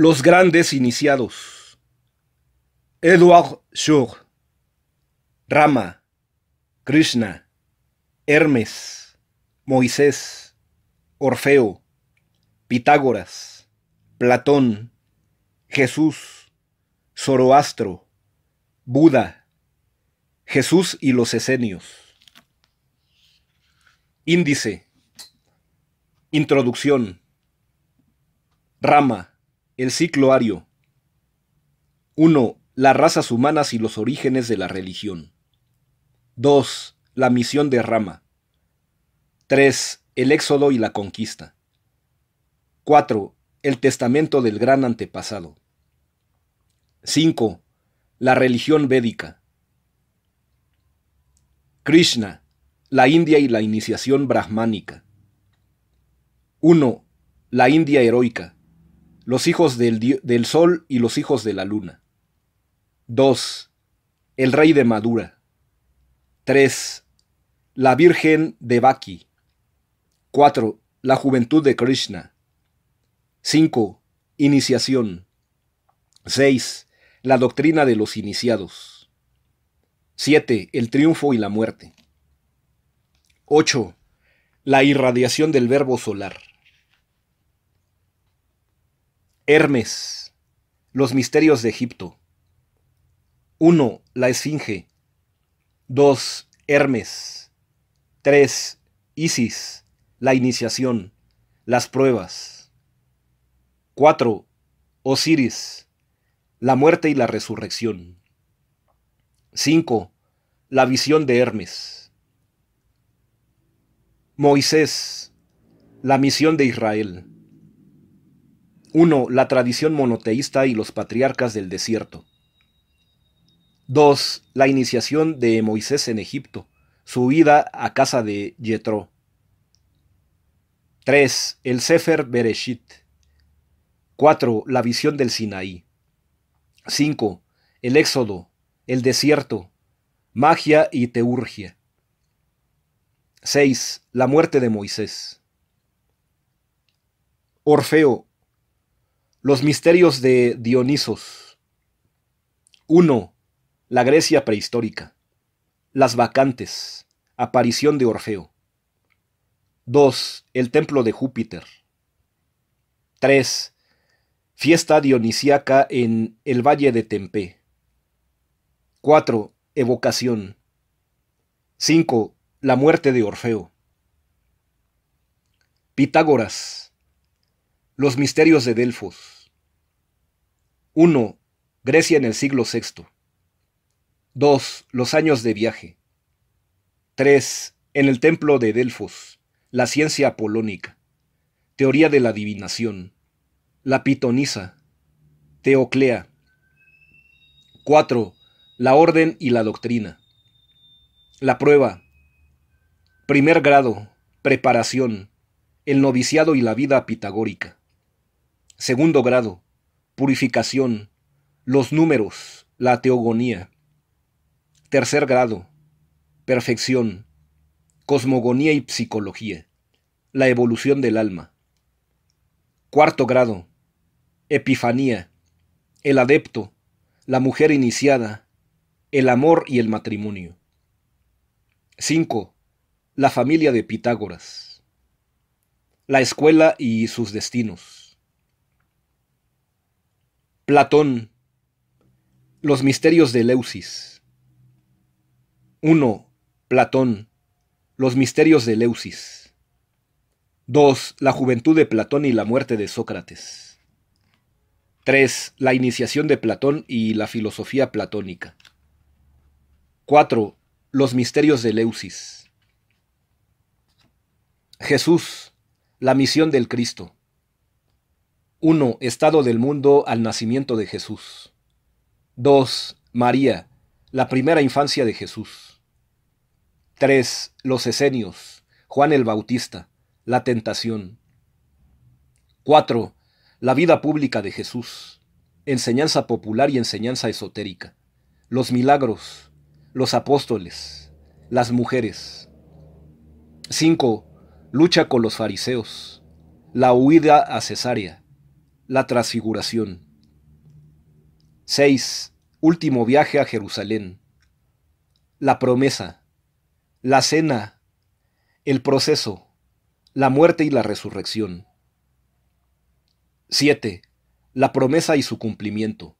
Los grandes iniciados. Edward Schur Rama, Krishna, Hermes, Moisés, Orfeo, Pitágoras, Platón, Jesús, Zoroastro, Buda, Jesús y los Esenios. Índice. Introducción. Rama. El ciclo ario 1. Las razas humanas y los orígenes de la religión. 2. La misión de Rama. 3. El éxodo y la conquista. 4. El testamento del gran antepasado. 5. La religión védica. Krishna, la India y la iniciación brahmánica. 1. La India heroica los hijos del, del sol y los hijos de la luna. 2. El rey de Madura. 3. La Virgen de Baki. 4. La juventud de Krishna. 5. Iniciación. 6. La doctrina de los iniciados. 7. El triunfo y la muerte. 8. La irradiación del verbo solar. Hermes, los misterios de Egipto. 1. La Esfinge. 2. Hermes. 3. Isis, la iniciación, las pruebas. 4. Osiris, la muerte y la resurrección. 5. La visión de Hermes. Moisés, la misión de Israel. 1. La tradición monoteísta y los patriarcas del desierto. 2. La iniciación de Moisés en Egipto, su huida a casa de Jetro. 3. El Sefer Bereshit. 4. La visión del Sinaí. 5. El Éxodo, el desierto, magia y teurgia. 6. La muerte de Moisés. Orfeo, los misterios de Dionisos. 1. La Grecia prehistórica. Las vacantes. Aparición de Orfeo. 2. El templo de Júpiter. 3. Fiesta dionisíaca en el Valle de Tempé 4. Evocación. 5. La muerte de Orfeo. Pitágoras. Los misterios de Delfos. 1. Grecia en el siglo VI. 2. Los años de viaje. 3. En el templo de Delfos. La ciencia apolónica. Teoría de la adivinación. La pitonisa. Teoclea. 4. La orden y la doctrina. La prueba. Primer grado. Preparación. El noviciado y la vida pitagórica segundo grado, purificación, los números, la teogonía. Tercer grado, perfección, cosmogonía y psicología, la evolución del alma. Cuarto grado, epifanía, el adepto, la mujer iniciada, el amor y el matrimonio. 5. La familia de Pitágoras. La escuela y sus destinos. Platón. Los misterios de Eleusis. 1. Platón. Los misterios de Eleusis. 2. La juventud de Platón y la muerte de Sócrates. 3. La iniciación de Platón y la filosofía platónica. 4. Los misterios de Eleusis. Jesús. La misión del Cristo. 1. Estado del mundo al nacimiento de Jesús. 2. María, la primera infancia de Jesús. 3. Los esenios, Juan el Bautista, la tentación. 4. La vida pública de Jesús, enseñanza popular y enseñanza esotérica, los milagros, los apóstoles, las mujeres. 5. Lucha con los fariseos, la huida a Cesárea. La transfiguración. 6. Último viaje a Jerusalén. La promesa. La cena. El proceso. La muerte y la resurrección. 7. La promesa y su cumplimiento.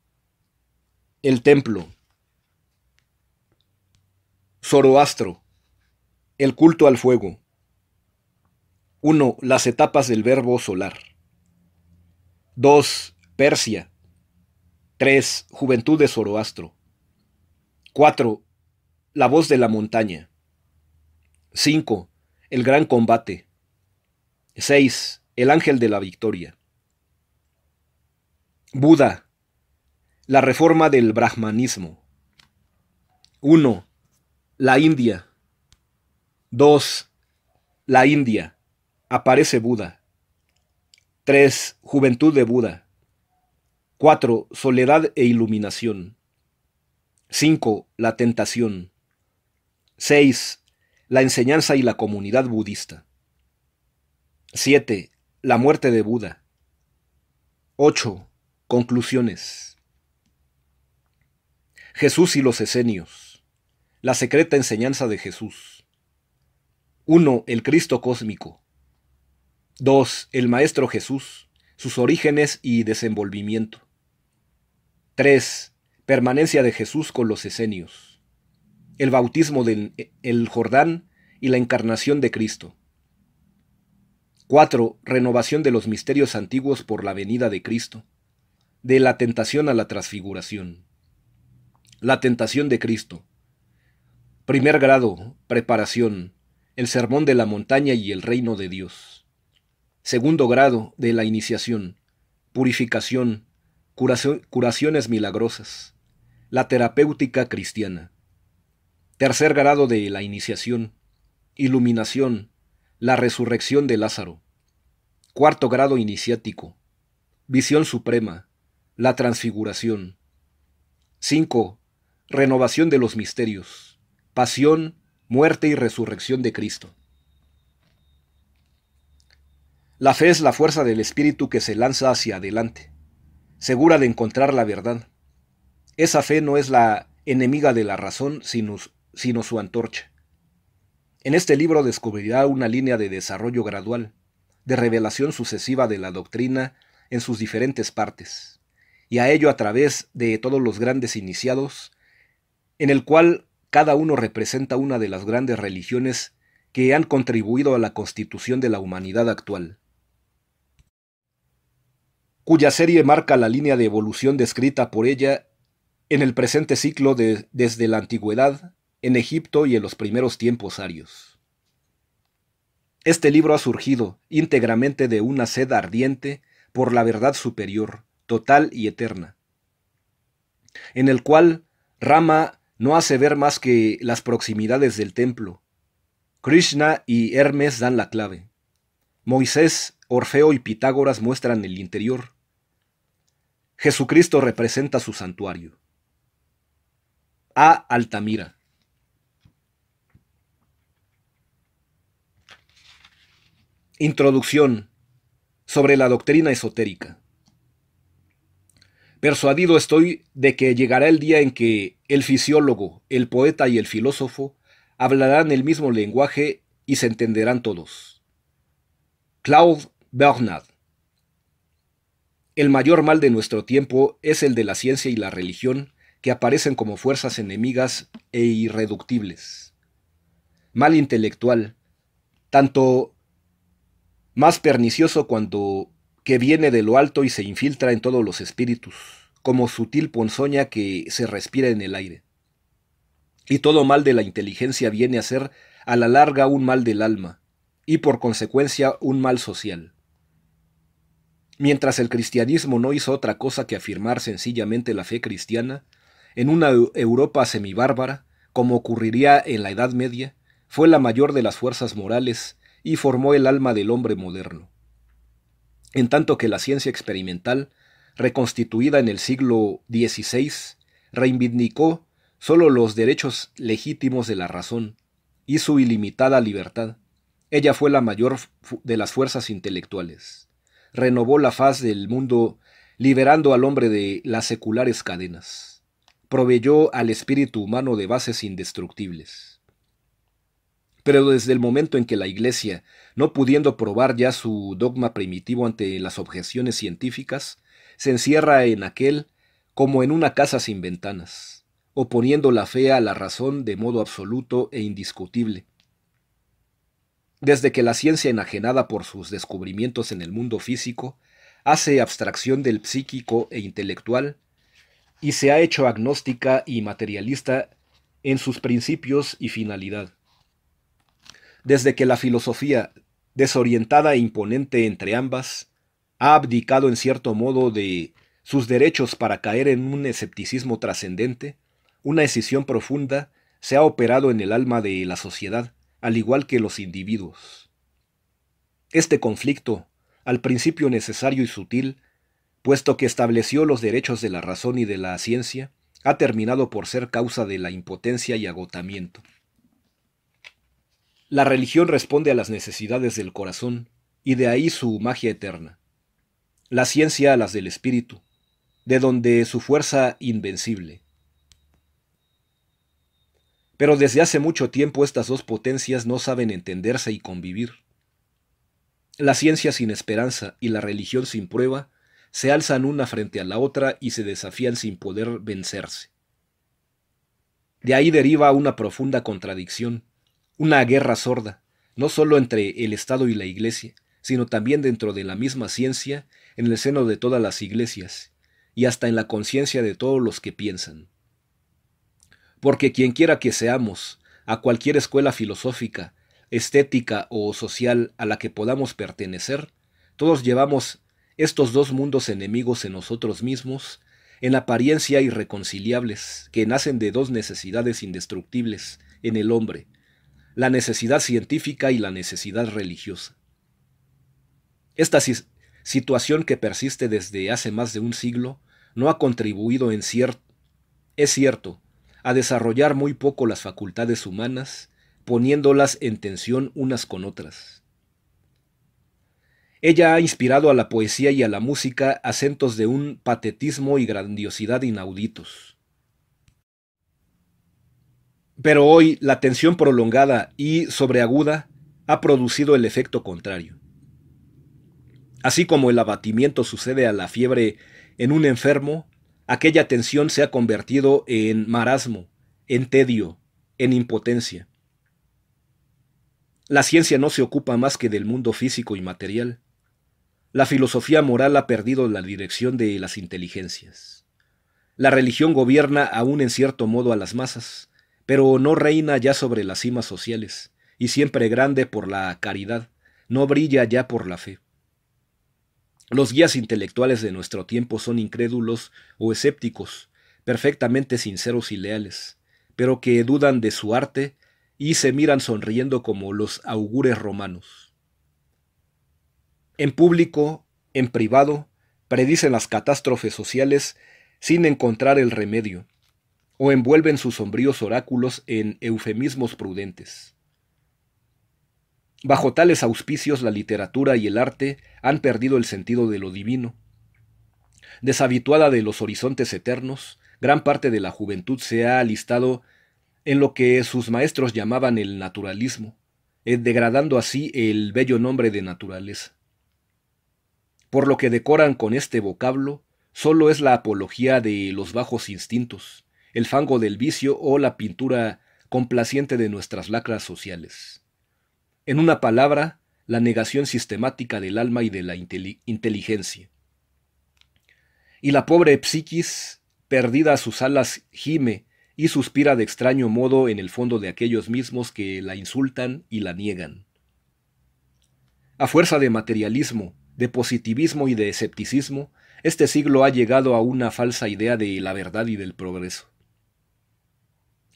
El templo. Zoroastro. El culto al fuego. 1. Las etapas del verbo solar. 2. Persia. 3. Juventud de Zoroastro. 4. La voz de la montaña. 5. El gran combate. 6. El ángel de la victoria. Buda. La reforma del brahmanismo. 1. La India. 2. La India. Aparece Buda. 3. Juventud de Buda. 4. Soledad e iluminación. 5. La tentación. 6. La enseñanza y la comunidad budista. 7. La muerte de Buda. 8. Conclusiones. Jesús y los esenios. La secreta enseñanza de Jesús. 1. El Cristo cósmico. 2. El Maestro Jesús, sus orígenes y desenvolvimiento. 3. Permanencia de Jesús con los esenios. El bautismo del el Jordán y la encarnación de Cristo. 4. Renovación de los misterios antiguos por la venida de Cristo. De la tentación a la transfiguración. La tentación de Cristo. Primer grado, preparación, el sermón de la montaña y el reino de Dios segundo grado de la iniciación, purificación, curaciones milagrosas, la terapéutica cristiana. Tercer grado de la iniciación, iluminación, la resurrección de Lázaro. Cuarto grado iniciático, visión suprema, la transfiguración. 5. Renovación de los misterios, pasión, muerte y resurrección de Cristo. La fe es la fuerza del espíritu que se lanza hacia adelante, segura de encontrar la verdad. Esa fe no es la enemiga de la razón, sino, su antorcha. En este libro descubrirá una línea de desarrollo gradual, de revelación sucesiva de la doctrina en sus diferentes partes, y a ello a través de todos los grandes iniciados, en el cual cada uno representa una de las grandes religiones que han contribuido a la constitución de la humanidad actual cuya serie marca la línea de evolución descrita por ella en el presente ciclo desde la antigüedad, en Egipto y en los primeros tiempos arios. Este libro ha surgido íntegramente de una sed ardiente por la verdad superior, total y eterna, en el cual Rama no hace ver más que las proximidades del templo. Krishna y Hermes dan la clave. Moisés, Orfeo y Pitágoras muestran el interior. Jesucristo representa su santuario. A Altamira. Introducción sobre la doctrina esotérica. Persuadido estoy de que llegará el día en que el fisiólogo, el poeta y el filósofo hablarán el mismo lenguaje y se entenderán todos. Claude Bernard el mayor mal de nuestro tiempo es el de la ciencia y la religión, que aparecen como fuerzas enemigas e irreductibles. Mal intelectual, tanto más pernicioso cuando que viene de lo alto y se infiltra en todos los espíritus, como sutil ponzoña que se respira en el aire. Y todo mal de la inteligencia viene a ser a la larga un mal del alma, y por consecuencia un mal social. Mientras el cristianismo no hizo otra cosa que afirmar sencillamente la fe cristiana, en una Europa semibárbara, como ocurriría en la Edad Media, fue la mayor de las fuerzas morales y formó el alma del hombre moderno. En tanto que la ciencia experimental, reconstituida en el siglo XVI, reivindicó sólo los derechos legítimos de la razón y su ilimitada libertad, ella fue la mayor de las fuerzas intelectuales renovó la faz del mundo liberando al hombre de las seculares cadenas. Proveyó al espíritu humano de bases indestructibles. Pero desde el momento en que la Iglesia, no pudiendo probar ya su dogma primitivo ante las objeciones científicas, se encierra en aquel como en una casa sin ventanas, oponiendo la fe a la razón de modo absoluto e indiscutible, desde que la ciencia enajenada por sus descubrimientos en el mundo físico hace abstracción del psíquico e intelectual y se ha hecho agnóstica y materialista en sus principios y finalidad. Desde que la filosofía, desorientada e imponente entre ambas, ha abdicado en cierto modo de sus derechos para caer en un escepticismo trascendente, una escisión profunda se ha operado en el alma de la sociedad, al igual que los individuos. Este conflicto, al principio necesario y sutil, puesto que estableció los derechos de la razón y de la ciencia, ha terminado por ser causa de la impotencia y agotamiento. La religión responde a las necesidades del corazón, y de ahí su magia eterna. La ciencia a las del espíritu, de donde su fuerza invencible. Pero desde hace mucho tiempo estas dos potencias no saben entenderse y convivir. La ciencia sin esperanza y la religión sin prueba se alzan una frente a la otra y se desafían sin poder vencerse. De ahí deriva una profunda contradicción, una guerra sorda, no solo entre el Estado y la Iglesia, sino también dentro de la misma ciencia, en el seno de todas las iglesias, y hasta en la conciencia de todos los que piensan porque quien quiera que seamos, a cualquier escuela filosófica, estética o social a la que podamos pertenecer, todos llevamos estos dos mundos enemigos en nosotros mismos, en apariencia irreconciliables, que nacen de dos necesidades indestructibles en el hombre, la necesidad científica y la necesidad religiosa. Esta situación que persiste desde hace más de un siglo no ha contribuido en cierto, es cierto, a desarrollar muy poco las facultades humanas, poniéndolas en tensión unas con otras. Ella ha inspirado a la poesía y a la música acentos de un patetismo y grandiosidad inauditos. Pero hoy la tensión prolongada y sobreaguda ha producido el efecto contrario. Así como el abatimiento sucede a la fiebre en un enfermo, aquella tensión se ha convertido en marasmo, en tedio, en impotencia. La ciencia no se ocupa más que del mundo físico y material. La filosofía moral ha perdido la dirección de las inteligencias. La religión gobierna aún en cierto modo a las masas, pero no reina ya sobre las cimas sociales, y siempre grande por la caridad, no brilla ya por la fe. Los guías intelectuales de nuestro tiempo son incrédulos o escépticos, perfectamente sinceros y leales, pero que dudan de su arte y se miran sonriendo como los augures romanos. En público, en privado, predicen las catástrofes sociales sin encontrar el remedio, o envuelven sus sombríos oráculos en eufemismos prudentes. Bajo tales auspicios la literatura y el arte han perdido el sentido de lo divino. Deshabituada de los horizontes eternos, gran parte de la juventud se ha alistado en lo que sus maestros llamaban el naturalismo, eh, degradando así el bello nombre de naturaleza. Por lo que decoran con este vocablo, solo es la apología de los bajos instintos, el fango del vicio o la pintura complaciente de nuestras lacras sociales. En una palabra, la negación sistemática del alma y de la inteligencia. Y la pobre psiquis, perdida a sus alas, gime y suspira de extraño modo en el fondo de aquellos mismos que la insultan y la niegan. A fuerza de materialismo, de positivismo y de escepticismo, este siglo ha llegado a una falsa idea de la verdad y del progreso.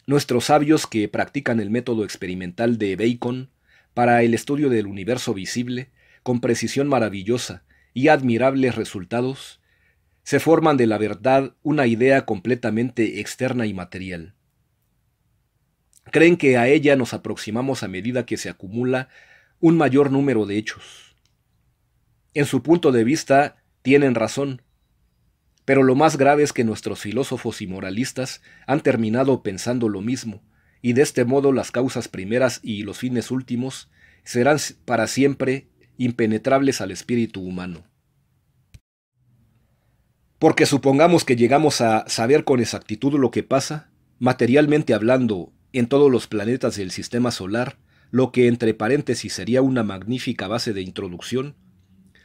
Nuestros sabios que practican el método experimental de Bacon para el estudio del universo visible, con precisión maravillosa y admirables resultados, se forman de la verdad una idea completamente externa y material. Creen que a ella nos aproximamos a medida que se acumula un mayor número de hechos. En su punto de vista, tienen razón, pero lo más grave es que nuestros filósofos y moralistas han terminado pensando lo mismo, y de este modo las causas primeras y los fines últimos serán para siempre impenetrables al espíritu humano. Porque supongamos que llegamos a saber con exactitud lo que pasa, materialmente hablando, en todos los planetas del sistema solar, lo que entre paréntesis sería una magnífica base de introducción,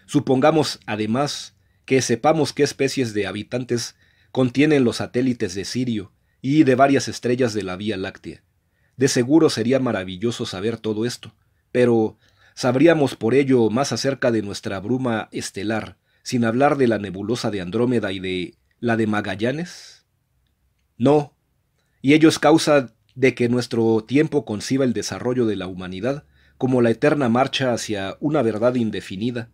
supongamos además que sepamos qué especies de habitantes contienen los satélites de Sirio y de varias estrellas de la Vía Láctea. De seguro sería maravilloso saber todo esto, pero sabríamos por ello más acerca de nuestra bruma estelar, sin hablar de la nebulosa de Andrómeda y de la de Magallanes? No, y ello es causa de que nuestro tiempo conciba el desarrollo de la humanidad como la eterna marcha hacia una verdad indefinida,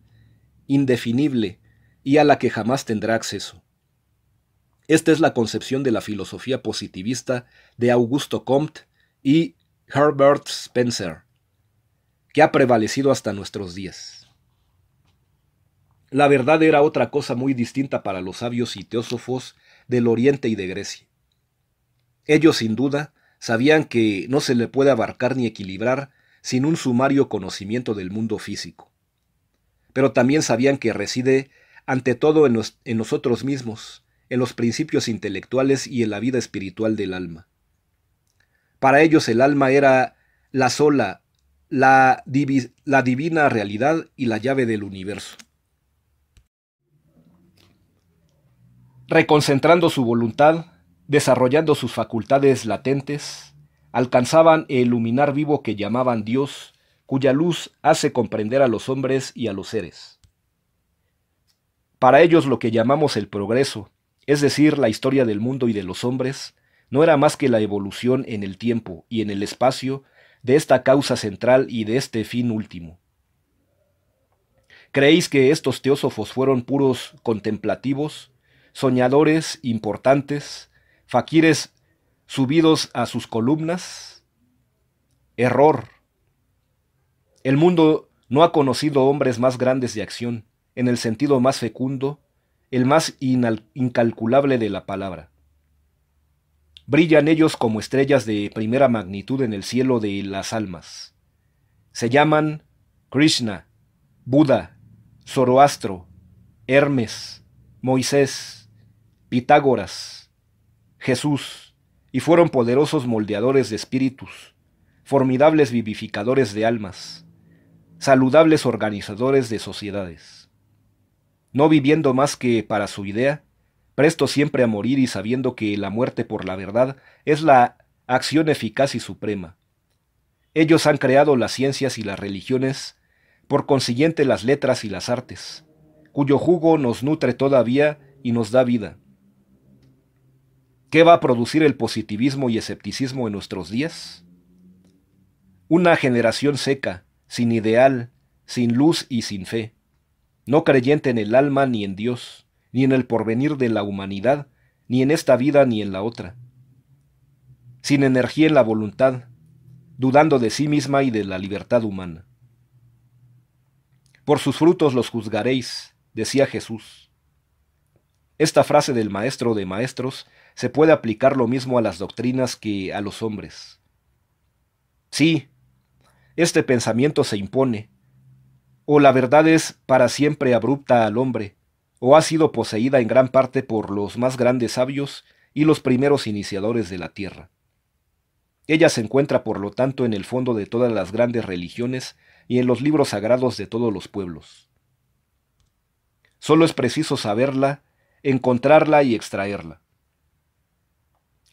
indefinible, y a la que jamás tendrá acceso. Esta es la concepción de la filosofía positivista de Augusto Comte y Herbert Spencer, que ha prevalecido hasta nuestros días. La verdad era otra cosa muy distinta para los sabios y teósofos del Oriente y de Grecia. Ellos, sin duda, sabían que no se le puede abarcar ni equilibrar sin un sumario conocimiento del mundo físico. Pero también sabían que reside ante todo en, en nosotros mismos, en los principios intelectuales y en la vida espiritual del alma. Para ellos el alma era la sola, la, divina realidad y la llave del universo. Reconcentrando su voluntad, desarrollando sus facultades latentes, alcanzaban el iluminar vivo que llamaban Dios, cuya luz hace comprender a los hombres y a los seres. Para ellos lo que llamamos el progreso, es decir, la historia del mundo y de los hombres, no era más que la evolución en el tiempo y en el espacio de esta causa central y de este fin último. ¿Creéis que estos teósofos fueron puros contemplativos, soñadores importantes, faquires subidos a sus columnas? Error. El mundo no ha conocido hombres más grandes de acción, en el sentido más fecundo, el más incalculable de la palabra. Brillan ellos como estrellas de primera magnitud en el cielo de las almas. Se llaman Krishna, Buda, Zoroastro, Hermes, Moisés, Pitágoras, Jesús, y fueron poderosos moldeadores de espíritus, formidables vivificadores de almas, saludables organizadores de sociedades. No viviendo más que para su idea, presto siempre a morir y sabiendo que la muerte por la verdad es la acción eficaz y suprema. Ellos han creado las ciencias y las religiones, por consiguiente las letras y las artes, cuyo jugo nos nutre todavía y nos da vida. ¿Qué va a producir el positivismo y escepticismo en nuestros días? Una generación seca, sin ideal, sin luz y sin fe, no creyente en el alma ni en Dios ni en el porvenir de la humanidad, ni en esta vida ni en la otra. Sin energía en la voluntad, dudando de sí misma y de la libertad humana. Por sus frutos los juzgaréis, decía Jesús. Esta frase del Maestro de Maestros se puede aplicar lo mismo a las doctrinas que a los hombres. Sí, este pensamiento se impone, o la verdad es para siempre abrupta al hombre, o ha sido poseída en gran parte por los más grandes sabios y los primeros iniciadores de la tierra. Ella se encuentra, por lo tanto, en el fondo de todas las grandes religiones y en los libros sagrados de todos los pueblos. Solo es preciso saberla, encontrarla y extraerla.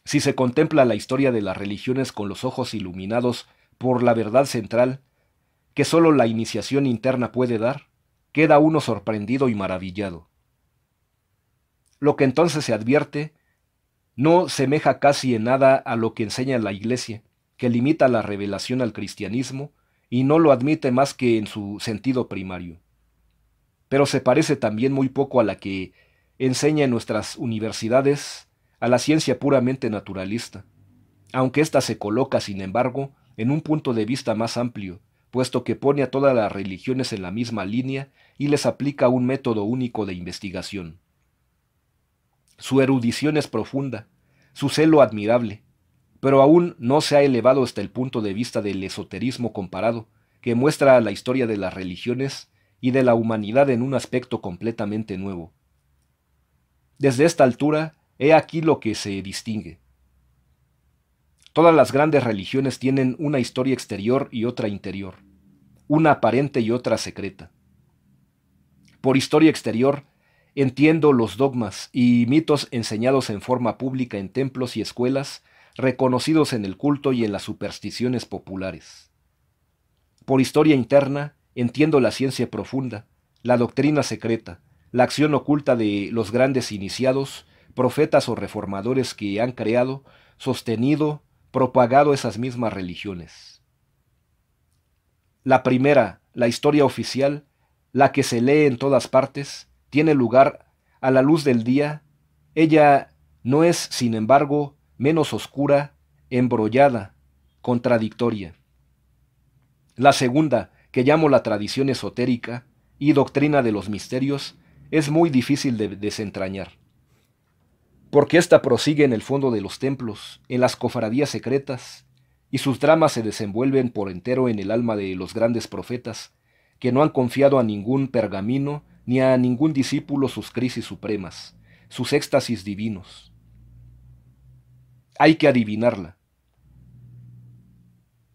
Si se contempla la historia de las religiones con los ojos iluminados por la verdad central, que solo la iniciación interna puede dar, queda uno sorprendido y maravillado. Lo que entonces se advierte no semeja casi en nada a lo que enseña la Iglesia, que limita la revelación al cristianismo y no lo admite más que en su sentido primario. Pero se parece también muy poco a la que enseña en nuestras universidades a la ciencia puramente naturalista, aunque ésta se coloca, sin embargo, en un punto de vista más amplio, puesto que pone a todas las religiones en la misma línea y les aplica un método único de investigación. Su erudición es profunda, su celo admirable, pero aún no se ha elevado hasta el punto de vista del esoterismo comparado, que muestra la historia de las religiones y de la humanidad en un aspecto completamente nuevo. Desde esta altura, he aquí lo que se distingue. Todas las grandes religiones tienen una historia exterior y otra interior, una aparente y otra secreta. Por historia exterior Entiendo los dogmas y mitos enseñados en forma pública en templos y escuelas, reconocidos en el culto y en las supersticiones populares. Por historia interna, entiendo la ciencia profunda, la doctrina secreta, la acción oculta de los grandes iniciados, profetas o reformadores que han creado, sostenido, propagado esas mismas religiones. La primera, la historia oficial, la que se lee en todas partes, tiene lugar a la luz del día, ella no es, sin embargo, menos oscura, embrollada, contradictoria. La segunda, que llamo la tradición esotérica y doctrina de los misterios, es muy difícil de desentrañar. Porque ésta prosigue en el fondo de los templos, en las cofradías secretas, y sus dramas se desenvuelven por entero en el alma de los grandes profetas, que no han confiado a ningún pergamino ni a ningún discípulo sus crisis supremas, sus éxtasis divinos. Hay que adivinarla.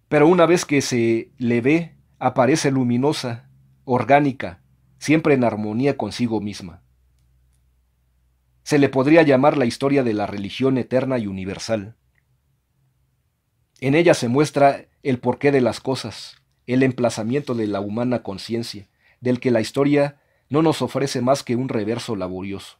Pero una vez que se le ve, aparece luminosa, orgánica, siempre en armonía consigo misma. Se le podría llamar la historia de la religión eterna y universal. En ella se muestra el porqué de las cosas, el emplazamiento de la humana conciencia, del que la historia no nos ofrece más que un reverso laborioso.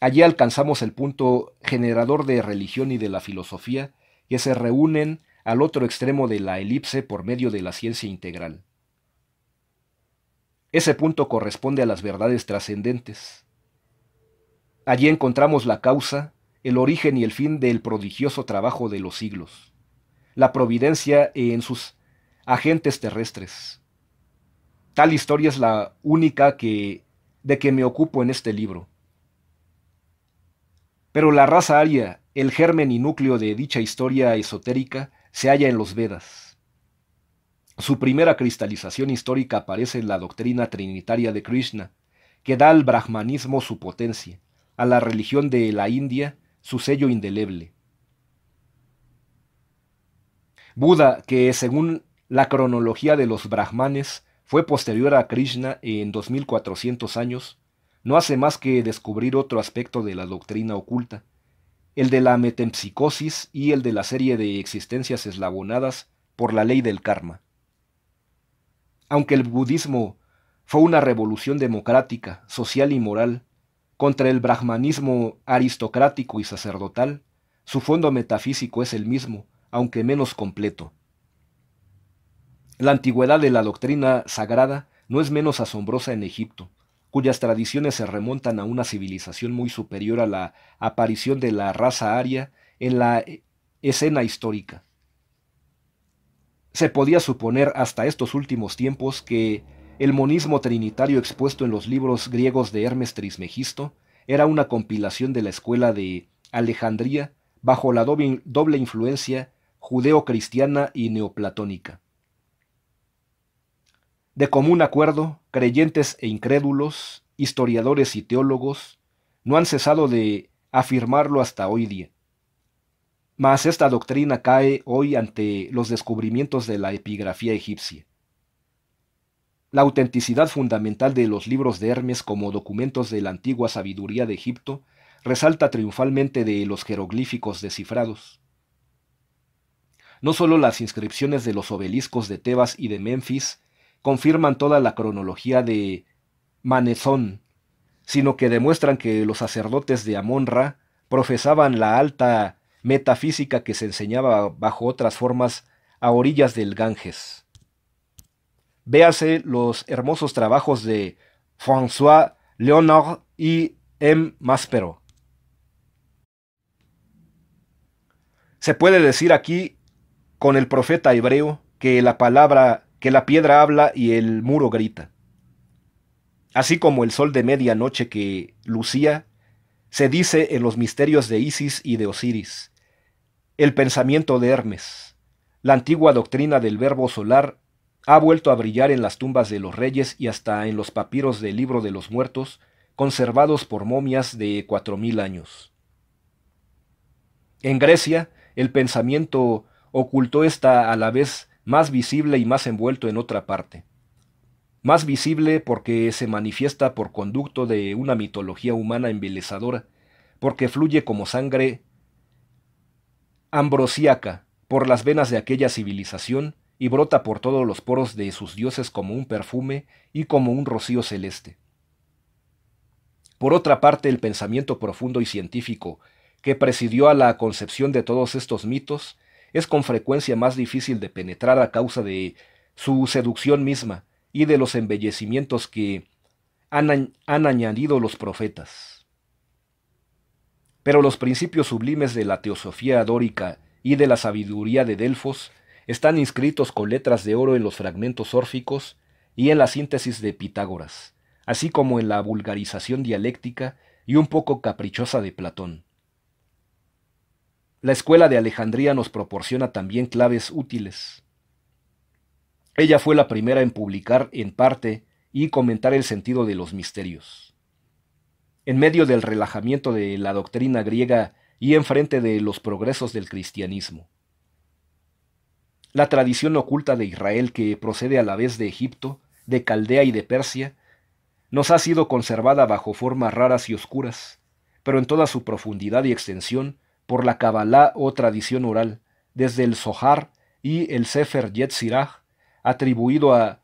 Allí alcanzamos el punto generador de religión y de la filosofía, que se reúnen al otro extremo de la elipse por medio de la ciencia integral. Ese punto corresponde a las verdades trascendentes. Allí encontramos la causa, el origen y el fin del prodigioso trabajo de los siglos, la providencia en sus agentes terrestres, Tal historia es la única que, de que me ocupo en este libro. Pero la raza aria, el germen y núcleo de dicha historia esotérica, se halla en los Vedas. Su primera cristalización histórica aparece en la doctrina trinitaria de Krishna, que da al brahmanismo su potencia, a la religión de la India su sello indeleble. Buda, que según la cronología de los brahmanes fue posterior a Krishna en 2400 años, no hace más que descubrir otro aspecto de la doctrina oculta, el de la metempsicosis y el de la serie de existencias eslabonadas por la ley del karma. Aunque el budismo fue una revolución democrática, social y moral, contra el brahmanismo aristocrático y sacerdotal, su fondo metafísico es el mismo, aunque menos completo. La antigüedad de la doctrina sagrada no es menos asombrosa en Egipto, cuyas tradiciones se remontan a una civilización muy superior a la aparición de la raza aria en la eh, escena histórica. Se podía suponer hasta estos últimos tiempos que el monismo trinitario expuesto en los libros griegos de Hermes Trismegisto era una compilación de la escuela de Alejandría bajo la doble, influencia judeocristiana cristiana y neoplatónica. De común acuerdo, creyentes e incrédulos, historiadores y teólogos, no han cesado de afirmarlo hasta hoy día. Mas esta doctrina cae hoy ante los descubrimientos de la epigrafía egipcia. La autenticidad fundamental de los libros de Hermes como documentos de la antigua sabiduría de Egipto resalta triunfalmente de los jeroglíficos descifrados. No solo las inscripciones de los obeliscos de Tebas y de Memphis confirman toda la cronología de Manezón, sino que demuestran que los sacerdotes de Amonra profesaban la alta metafísica que se enseñaba bajo otras formas a orillas del Ganges. Véase los hermosos trabajos de François Leonard y M. Maspero. Se puede decir aquí con el profeta hebreo que la palabra que la piedra habla y el muro grita. Así como el sol de medianoche que lucía, se dice en los misterios de Isis y de Osiris, el pensamiento de Hermes, la antigua doctrina del verbo solar, ha vuelto a brillar en las tumbas de los reyes y hasta en los papiros del libro de los muertos, conservados por momias de cuatro mil años. En Grecia, el pensamiento ocultó esta a la vez más visible y más envuelto en otra parte. Más visible porque se manifiesta por conducto de una mitología humana embelezadora, porque fluye como sangre ambrosiaca por las venas de aquella civilización y brota por todos los poros de sus dioses como un perfume y como un rocío celeste. Por otra parte, el pensamiento profundo y científico que presidió a la concepción de todos estos mitos es con frecuencia más difícil de penetrar a causa de su seducción misma y de los embellecimientos que han, añadido los profetas. Pero los principios sublimes de la teosofía dórica y de la sabiduría de Delfos están inscritos con letras de oro en los fragmentos órficos y en la síntesis de Pitágoras, así como en la vulgarización dialéctica y un poco caprichosa de Platón. La escuela de Alejandría nos proporciona también claves útiles. Ella fue la primera en publicar en parte y comentar el sentido de los misterios. En medio del relajamiento de la doctrina griega y enfrente de los progresos del cristianismo. La tradición oculta de Israel que procede a la vez de Egipto, de Caldea y de Persia, nos ha sido conservada bajo formas raras y oscuras, pero en toda su profundidad y extensión por la Kabbalah o tradición oral, desde el Zohar y el Sefer Yetzirah, atribuido a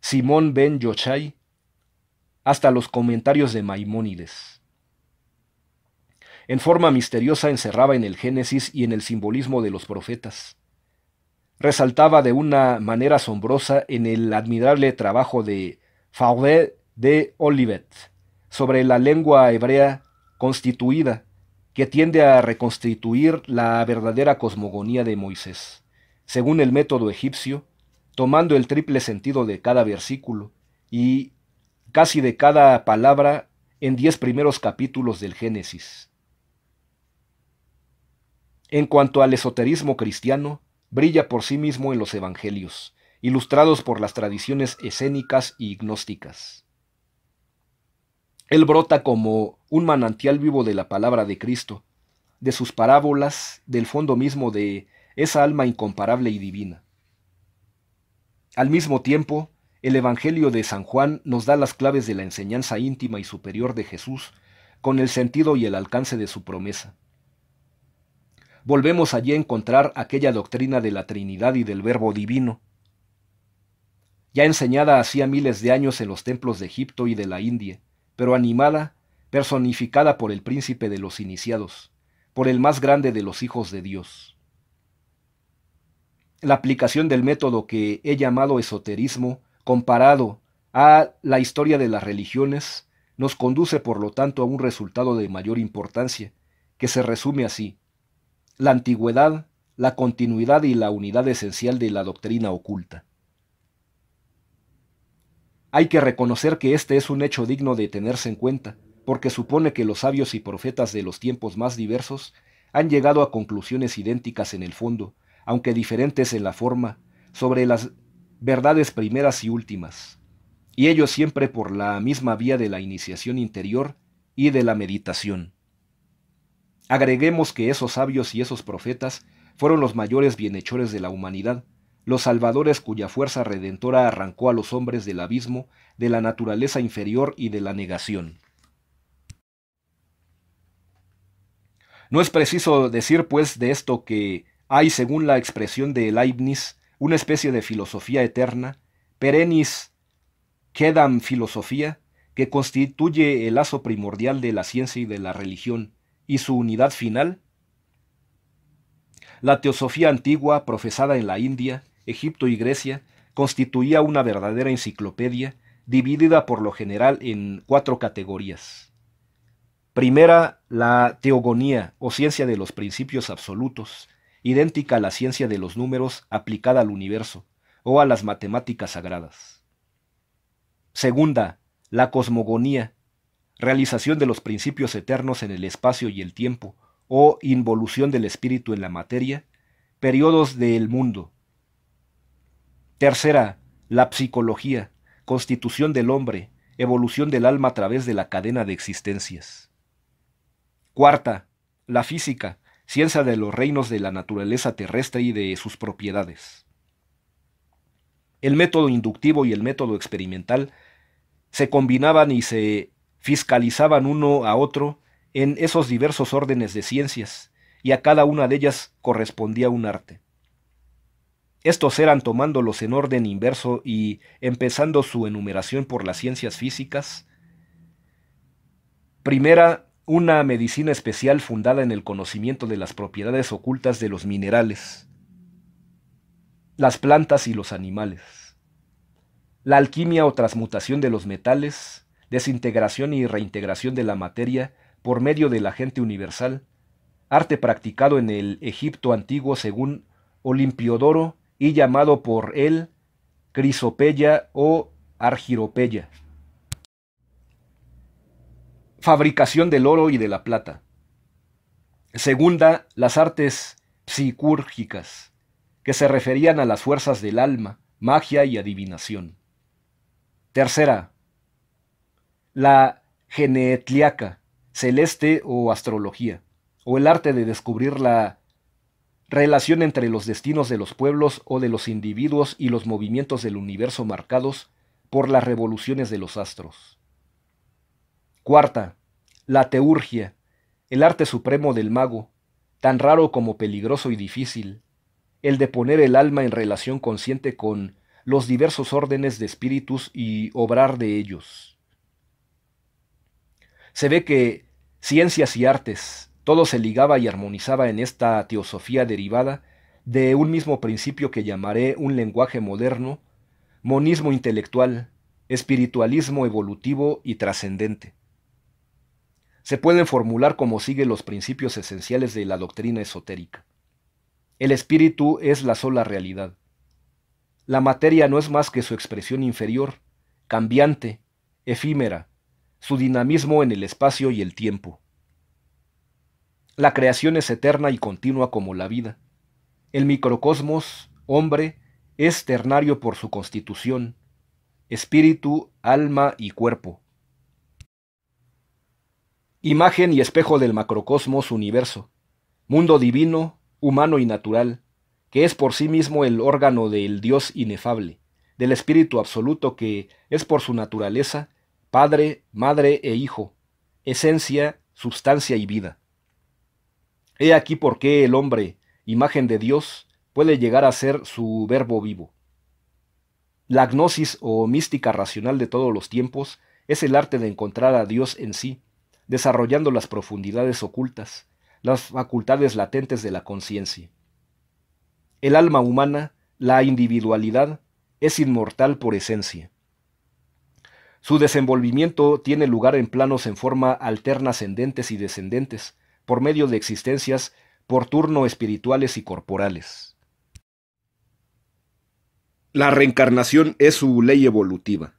Simón ben Yochai, hasta los comentarios de Maimónides. En forma misteriosa encerraba en el Génesis y en el simbolismo de los profetas. Resaltaba de una manera asombrosa en el admirable trabajo de Faudé de Olivet sobre la lengua hebrea constituida que tiende a reconstituir la verdadera cosmogonía de Moisés, según el método egipcio, tomando el triple sentido de cada versículo y casi de cada palabra en diez primeros capítulos del Génesis. En cuanto al esoterismo cristiano, brilla por sí mismo en los evangelios, ilustrados por las tradiciones escénicas y gnósticas. Él brota como un manantial vivo de la palabra de Cristo, de sus parábolas, del fondo mismo de esa alma incomparable y divina. Al mismo tiempo, el Evangelio de San Juan nos da las claves de la enseñanza íntima y superior de Jesús, con el sentido y el alcance de su promesa. Volvemos allí a encontrar aquella doctrina de la Trinidad y del Verbo Divino, ya enseñada hacía miles de años en los templos de Egipto y de la India, pero animada, personificada por el príncipe de los iniciados, por el más grande de los hijos de Dios. La aplicación del método que he llamado esoterismo, comparado a la historia de las religiones, nos conduce por lo tanto a un resultado de mayor importancia, que se resume así. La antigüedad, la continuidad y la unidad esencial de la doctrina oculta. Hay que reconocer que este es un hecho digno de tenerse en cuenta, porque supone que los sabios y profetas de los tiempos más diversos han llegado a conclusiones idénticas en el fondo, aunque diferentes en la forma, sobre las verdades primeras y últimas, y ello siempre por la misma vía de la iniciación interior y de la meditación. Agreguemos que esos sabios y esos profetas fueron los mayores bienhechores de la humanidad, los salvadores cuya fuerza redentora arrancó a los hombres del abismo, de la naturaleza inferior y de la negación. No es preciso decir, pues, de esto que hay, según la expresión de Leibniz, una especie de filosofía eterna, perennis quedam filosofía, que constituye el lazo primordial de la ciencia y de la religión, y su unidad final? La teosofía antigua, profesada en la India, Egipto y Grecia, constituía una verdadera enciclopedia dividida por lo general en cuatro categorías. Primera, la teogonía o ciencia de los principios absolutos, idéntica a la ciencia de los números aplicada al universo o a las matemáticas sagradas. Segunda, la cosmogonía, realización de los principios eternos en el espacio y el tiempo, o involución del espíritu en la materia, periodos del mundo, Tercera, la psicología, constitución del hombre, evolución del alma a través de la cadena de existencias. Cuarta, la física, ciencia de los reinos de la naturaleza terrestre y de sus propiedades. El método inductivo y el método experimental se combinaban y se fiscalizaban uno a otro en esos diversos órdenes de ciencias, y a cada una de ellas correspondía un arte. Estos eran tomándolos en orden inverso y empezando su enumeración por las ciencias físicas. Primera, una medicina especial fundada en el conocimiento de las propiedades ocultas de los minerales, las plantas y los animales. La alquimia o transmutación de los metales, desintegración y reintegración de la materia por medio del agente universal, arte practicado en el Egipto antiguo según Olimpiodoro y llamado por él crisopeya o argiropeya. Fabricación del oro y de la plata. Segunda, las artes psicúrgicas, que se referían a las fuerzas del alma, magia y adivinación. Tercera, la genetliaca celeste o astrología, o el arte de descubrir la relación entre los destinos de los pueblos o de los individuos y los movimientos del universo marcados por las revoluciones de los astros. Cuarta, la teurgia, el arte supremo del mago, tan raro como peligroso y difícil, el de poner el alma en relación consciente con los diversos órdenes de espíritus y obrar de ellos. Se ve que ciencias y artes, todo se ligaba y armonizaba en esta teosofía derivada de un mismo principio que llamaré un lenguaje moderno, monismo intelectual, espiritualismo evolutivo y trascendente. Se pueden formular como sigue los principios esenciales de la doctrina esotérica. El espíritu es la sola realidad. La materia no es más que su expresión inferior, cambiante, efímera, su dinamismo en el espacio y el tiempo. La creación es eterna y continua como la vida. El microcosmos, hombre, es ternario por su constitución, espíritu, alma y cuerpo. Imagen y espejo del macrocosmos universo, mundo divino, humano y natural, que es por sí mismo el órgano del Dios inefable, del Espíritu absoluto que es por su naturaleza, Padre, Madre e Hijo, esencia, sustancia y vida. He aquí por qué el hombre, imagen de Dios, puede llegar a ser su verbo vivo. La gnosis o mística racional de todos los tiempos es el arte de encontrar a Dios en sí, desarrollando las profundidades ocultas, las facultades latentes de la conciencia. El alma humana, la individualidad, es inmortal por esencia. Su desenvolvimiento tiene lugar en planos en forma alterna ascendentes y descendentes, por medio de existencias por turno espirituales y corporales. La reencarnación es su ley evolutiva.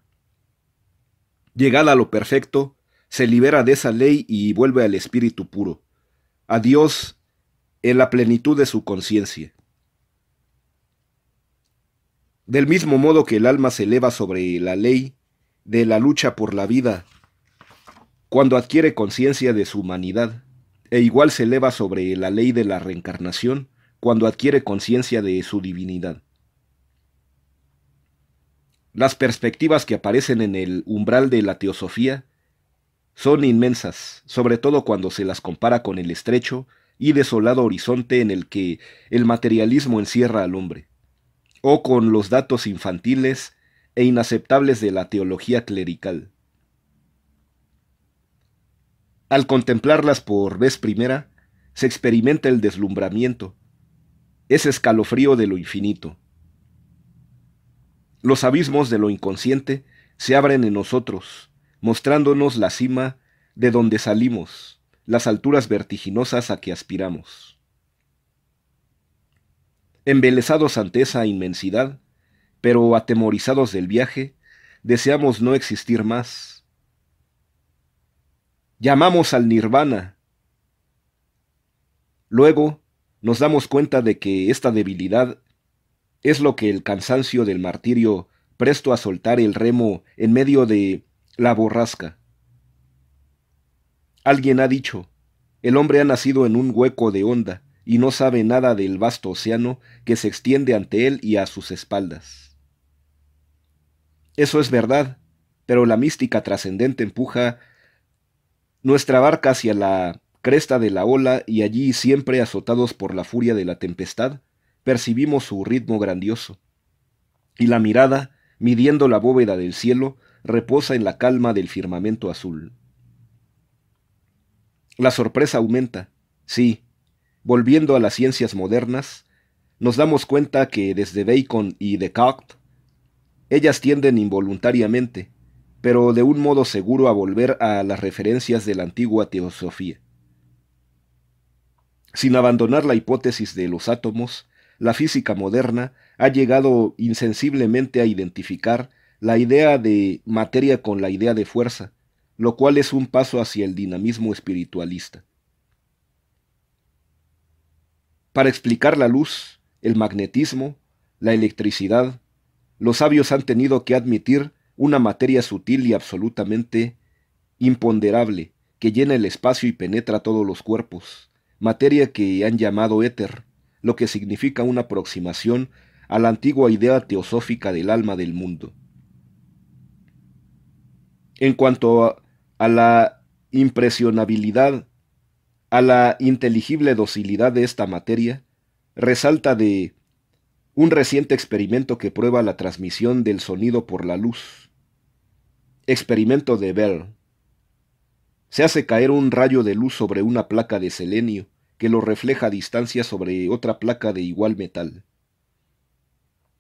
Llegada a lo perfecto, se libera de esa ley y vuelve al espíritu puro, a Dios en la plenitud de su conciencia. Del mismo modo que el alma se eleva sobre la ley de la lucha por la vida, cuando adquiere conciencia de su humanidad, e igual se eleva sobre la ley de la reencarnación cuando adquiere conciencia de su divinidad. Las perspectivas que aparecen en el umbral de la teosofía son inmensas, sobre todo cuando se las compara con el estrecho y desolado horizonte en el que el materialismo encierra al hombre, o con los datos infantiles e inaceptables de la teología clerical. Al contemplarlas por vez primera, se experimenta el deslumbramiento, ese escalofrío de lo infinito. Los abismos de lo inconsciente se abren en nosotros, mostrándonos la cima de donde salimos, las alturas vertiginosas a que aspiramos. Embelezados ante esa inmensidad, pero atemorizados del viaje, deseamos no existir más, llamamos al nirvana. Luego nos damos cuenta de que esta debilidad es lo que el cansancio del martirio presto a soltar el remo en medio de la borrasca. Alguien ha dicho, el hombre ha nacido en un hueco de onda y no sabe nada del vasto océano que se extiende ante él y a sus espaldas. Eso es verdad, pero la mística trascendente empuja nuestra barca hacia la cresta de la ola y allí siempre azotados por la furia de la tempestad, percibimos su ritmo grandioso. Y la mirada, midiendo la bóveda del cielo, reposa en la calma del firmamento azul. La sorpresa aumenta. Sí, volviendo a las ciencias modernas, nos damos cuenta que desde Bacon y Descartes, ellas tienden involuntariamente, pero de un modo seguro a volver a las referencias de la antigua teosofía. Sin abandonar la hipótesis de los átomos, la física moderna ha llegado insensiblemente a identificar la idea de materia con la idea de fuerza, lo cual es un paso hacia el dinamismo espiritualista. Para explicar la luz, el magnetismo, la electricidad, los sabios han tenido que admitir una materia sutil y absolutamente imponderable, que llena el espacio y penetra todos los cuerpos, materia que han llamado éter, lo que significa una aproximación a la antigua idea teosófica del alma del mundo. En cuanto a, la impresionabilidad, a la inteligible docilidad de esta materia, resalta de un reciente experimento que prueba la transmisión del sonido por la luz. Experimento de Bell. Se hace caer un rayo de luz sobre una placa de selenio que lo refleja a distancia sobre otra placa de igual metal.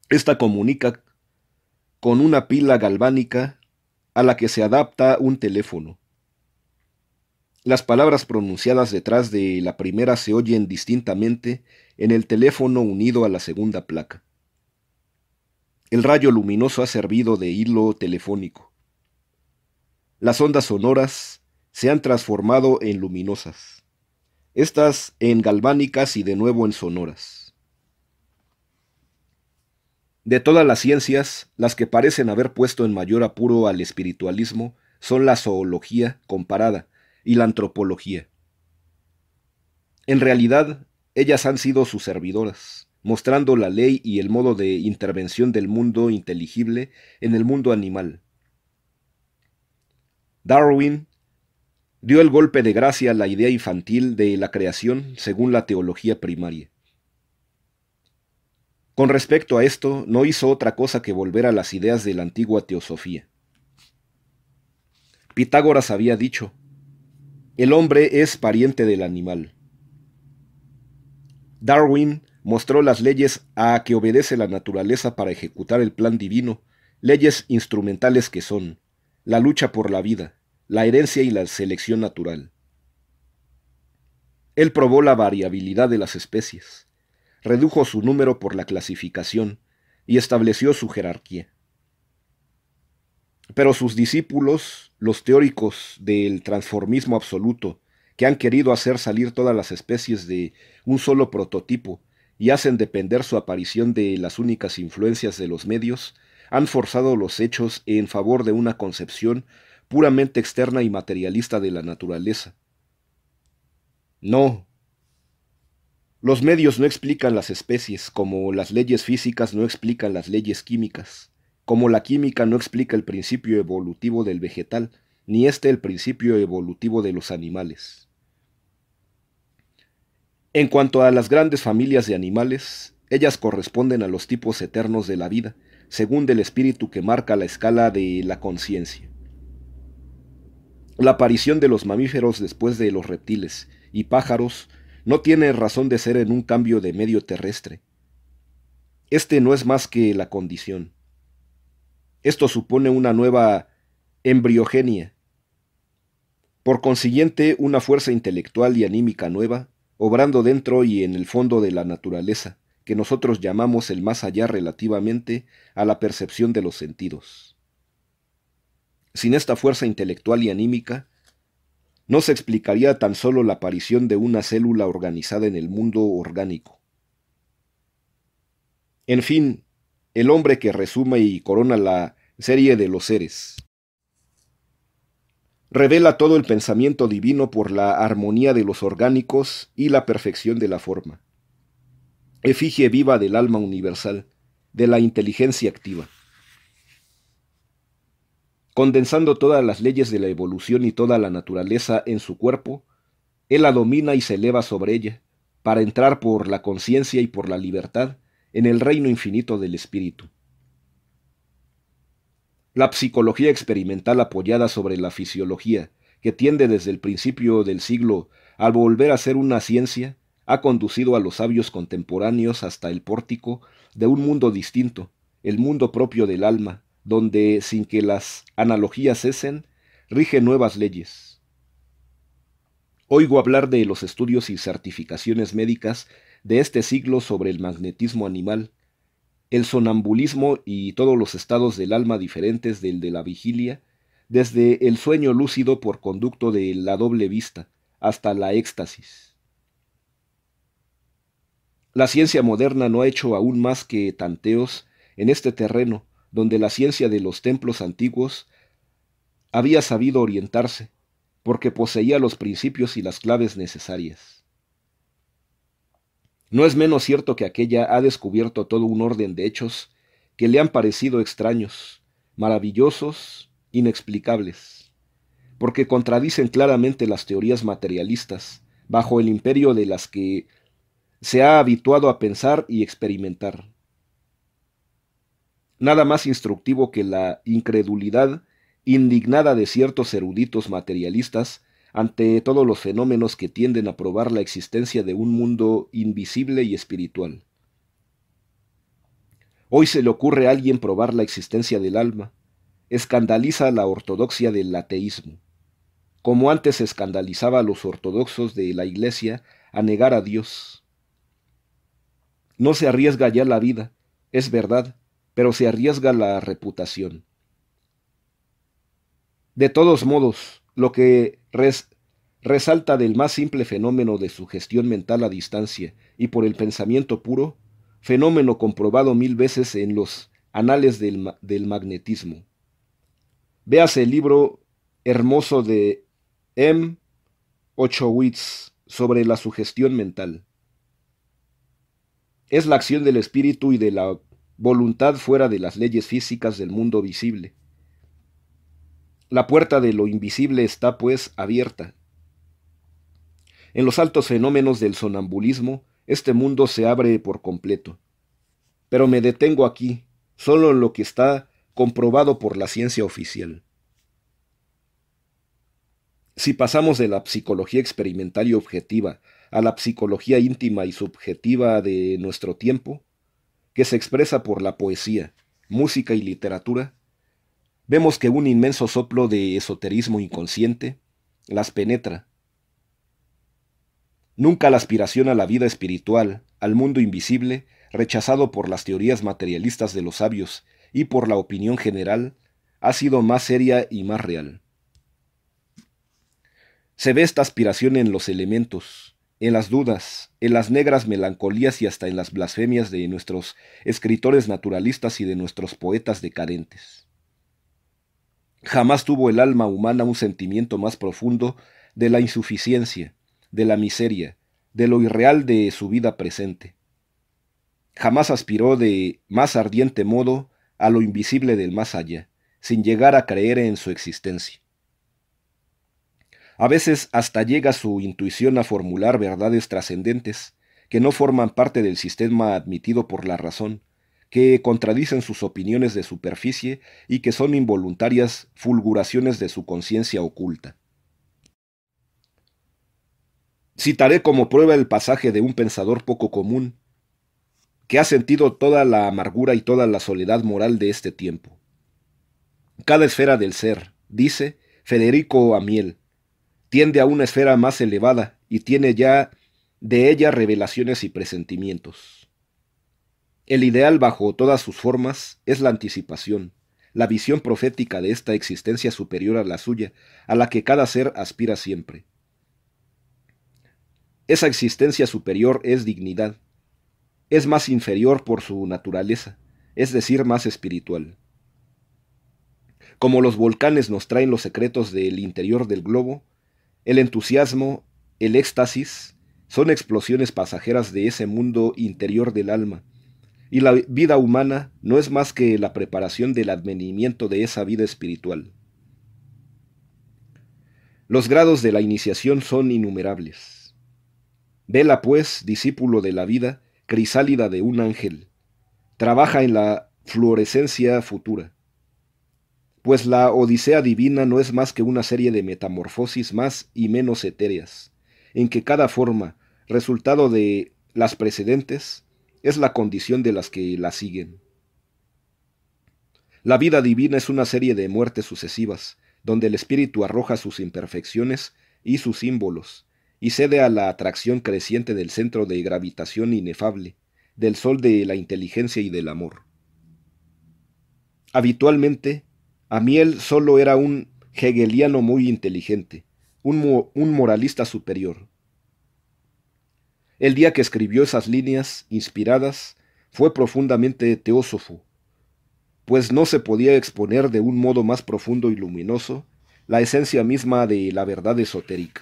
Esta comunica con una pila galvánica a la que se adapta un teléfono. Las palabras pronunciadas detrás de la primera se oyen distintamente en el teléfono unido a la segunda placa. El rayo luminoso ha servido de hilo telefónico. Las ondas sonoras se han transformado en luminosas, estas en galvánicas y de nuevo en sonoras. De todas las ciencias, las que parecen haber puesto en mayor apuro al espiritualismo son la zoología comparada, y la antropología. En realidad, ellas han sido sus servidoras, mostrando la ley y el modo de intervención del mundo inteligible en el mundo animal. Darwin dio el golpe de gracia a la idea infantil de la creación según la teología primaria. Con respecto a esto, no hizo otra cosa que volver a las ideas de la antigua teosofía. Pitágoras había dicho, el hombre es pariente del animal. Darwin mostró las leyes a que obedece la naturaleza para ejecutar el plan divino, leyes instrumentales que son la lucha por la vida, la herencia y la selección natural. Él probó la variabilidad de las especies, redujo su número por la clasificación y estableció su jerarquía. Pero sus discípulos, los teóricos del transformismo absoluto, que han querido hacer salir todas las especies de un solo prototipo y hacen depender su aparición de las únicas influencias de los medios, han forzado los hechos en favor de una concepción puramente externa y materialista de la naturaleza. No. Los medios no explican las especies como las leyes físicas no explican las leyes químicas. Como la química no explica el principio evolutivo del vegetal, ni este el principio evolutivo de los animales. En cuanto a las grandes familias de animales, ellas corresponden a los tipos eternos de la vida, según del espíritu que marca la escala de la conciencia. La aparición de los mamíferos después de los reptiles y pájaros no tiene razón de ser en un cambio de medio terrestre. Este no es más que la condición. Esto supone una nueva embriogenia. Por consiguiente, una fuerza intelectual y anímica nueva, obrando dentro y en el fondo de la naturaleza, que nosotros llamamos el más allá relativamente a la percepción de los sentidos. Sin esta fuerza intelectual y anímica, no se explicaría tan solo la aparición de una célula organizada en el mundo orgánico. En fin, el hombre que resume y corona la serie de los seres. Revela todo el pensamiento divino por la armonía de los orgánicos y la perfección de la forma. Efigie viva del alma universal, de la inteligencia activa. Condensando todas las leyes de la evolución y toda la naturaleza en su cuerpo, él la domina y se eleva sobre ella, para entrar por la conciencia y por la libertad en el reino infinito del espíritu. La psicología experimental apoyada sobre la fisiología, que tiende desde el principio del siglo al volver a ser una ciencia, ha conducido a los sabios contemporáneos hasta el pórtico de un mundo distinto, el mundo propio del alma, donde, sin que las analogías cesen, rigen nuevas leyes. Oigo hablar de los estudios y certificaciones médicas de este siglo sobre el magnetismo animal, el sonambulismo y todos los estados del alma diferentes del de la vigilia, desde el sueño lúcido por conducto de la doble vista hasta la éxtasis. La ciencia moderna no ha hecho aún más que tanteos en este terreno donde la ciencia de los templos antiguos había sabido orientarse, porque poseía los principios y las claves necesarias. No es menos cierto que aquella ha descubierto todo un orden de hechos que le han parecido extraños, maravillosos, inexplicables, porque contradicen claramente las teorías materialistas, bajo el imperio de las que se ha habituado a pensar y experimentar. Nada más instructivo que la incredulidad indignada de ciertos eruditos materialistas ante todos los fenómenos que tienden a probar la existencia de un mundo invisible y espiritual. Hoy se le ocurre a alguien probar la existencia del alma, escandaliza la ortodoxia del ateísmo, como antes escandalizaba a los ortodoxos de la Iglesia a negar a Dios. No se arriesga ya la vida, es verdad, pero se arriesga la reputación. De todos modos, lo que resalta del más simple fenómeno de sugestión mental a distancia y por el pensamiento puro, fenómeno comprobado mil veces en los anales del, magnetismo. Véase el libro hermoso de M. Ochowitz sobre la sugestión mental. Es la acción del espíritu y de la voluntad fuera de las leyes físicas del mundo visible la puerta de lo invisible está pues abierta. En los altos fenómenos del sonambulismo, este mundo se abre por completo. Pero me detengo aquí, solo en lo que está comprobado por la ciencia oficial. Si pasamos de la psicología experimental y objetiva a la psicología íntima y subjetiva de nuestro tiempo, que se expresa por la poesía, música y literatura, Vemos que un inmenso soplo de esoterismo inconsciente las penetra. Nunca la aspiración a la vida espiritual, al mundo invisible, rechazado por las teorías materialistas de los sabios y por la opinión general, ha sido más seria y más real. Se ve esta aspiración en los elementos, en las dudas, en las negras melancolías y hasta en las blasfemias de nuestros escritores naturalistas y de nuestros poetas decadentes. Jamás tuvo el alma humana un sentimiento más profundo de la insuficiencia, de la miseria, de lo irreal de su vida presente. Jamás aspiró de más ardiente modo a lo invisible del más allá, sin llegar a creer en su existencia. A veces hasta llega su intuición a formular verdades trascendentes que no forman parte del sistema admitido por la razón, que contradicen sus opiniones de superficie y que son involuntarias fulguraciones de su conciencia oculta. Citaré como prueba el pasaje de un pensador poco común, que ha sentido toda la amargura y toda la soledad moral de este tiempo. Cada esfera del ser, dice Federico Amiel, tiende a una esfera más elevada y tiene ya de ella revelaciones y presentimientos. El ideal bajo todas sus formas es la anticipación, la visión profética de esta existencia superior a la suya, a la que cada ser aspira siempre. Esa existencia superior es dignidad, es más inferior por su naturaleza, es decir, más espiritual. Como los volcanes nos traen los secretos del interior del globo, el entusiasmo, el éxtasis, son explosiones pasajeras de ese mundo interior del alma, y la vida humana no es más que la preparación del advenimiento de esa vida espiritual. Los grados de la iniciación son innumerables. Vela, pues, discípulo de la vida, crisálida de un ángel. Trabaja en la fluorescencia futura. Pues la Odisea divina no es más que una serie de metamorfosis más y menos etéreas, en que cada forma, resultado de las precedentes, es la condición de las que la siguen. La vida divina es una serie de muertes sucesivas, donde el espíritu arroja sus imperfecciones y sus símbolos, y cede a la atracción creciente del centro de gravitación inefable, del sol de la inteligencia y del amor. Habitualmente, Amiel solo era un hegeliano muy inteligente, un, un moralista superior, el día que escribió esas líneas inspiradas fue profundamente teósofo, pues no se podía exponer de un modo más profundo y luminoso la esencia misma de la verdad esotérica.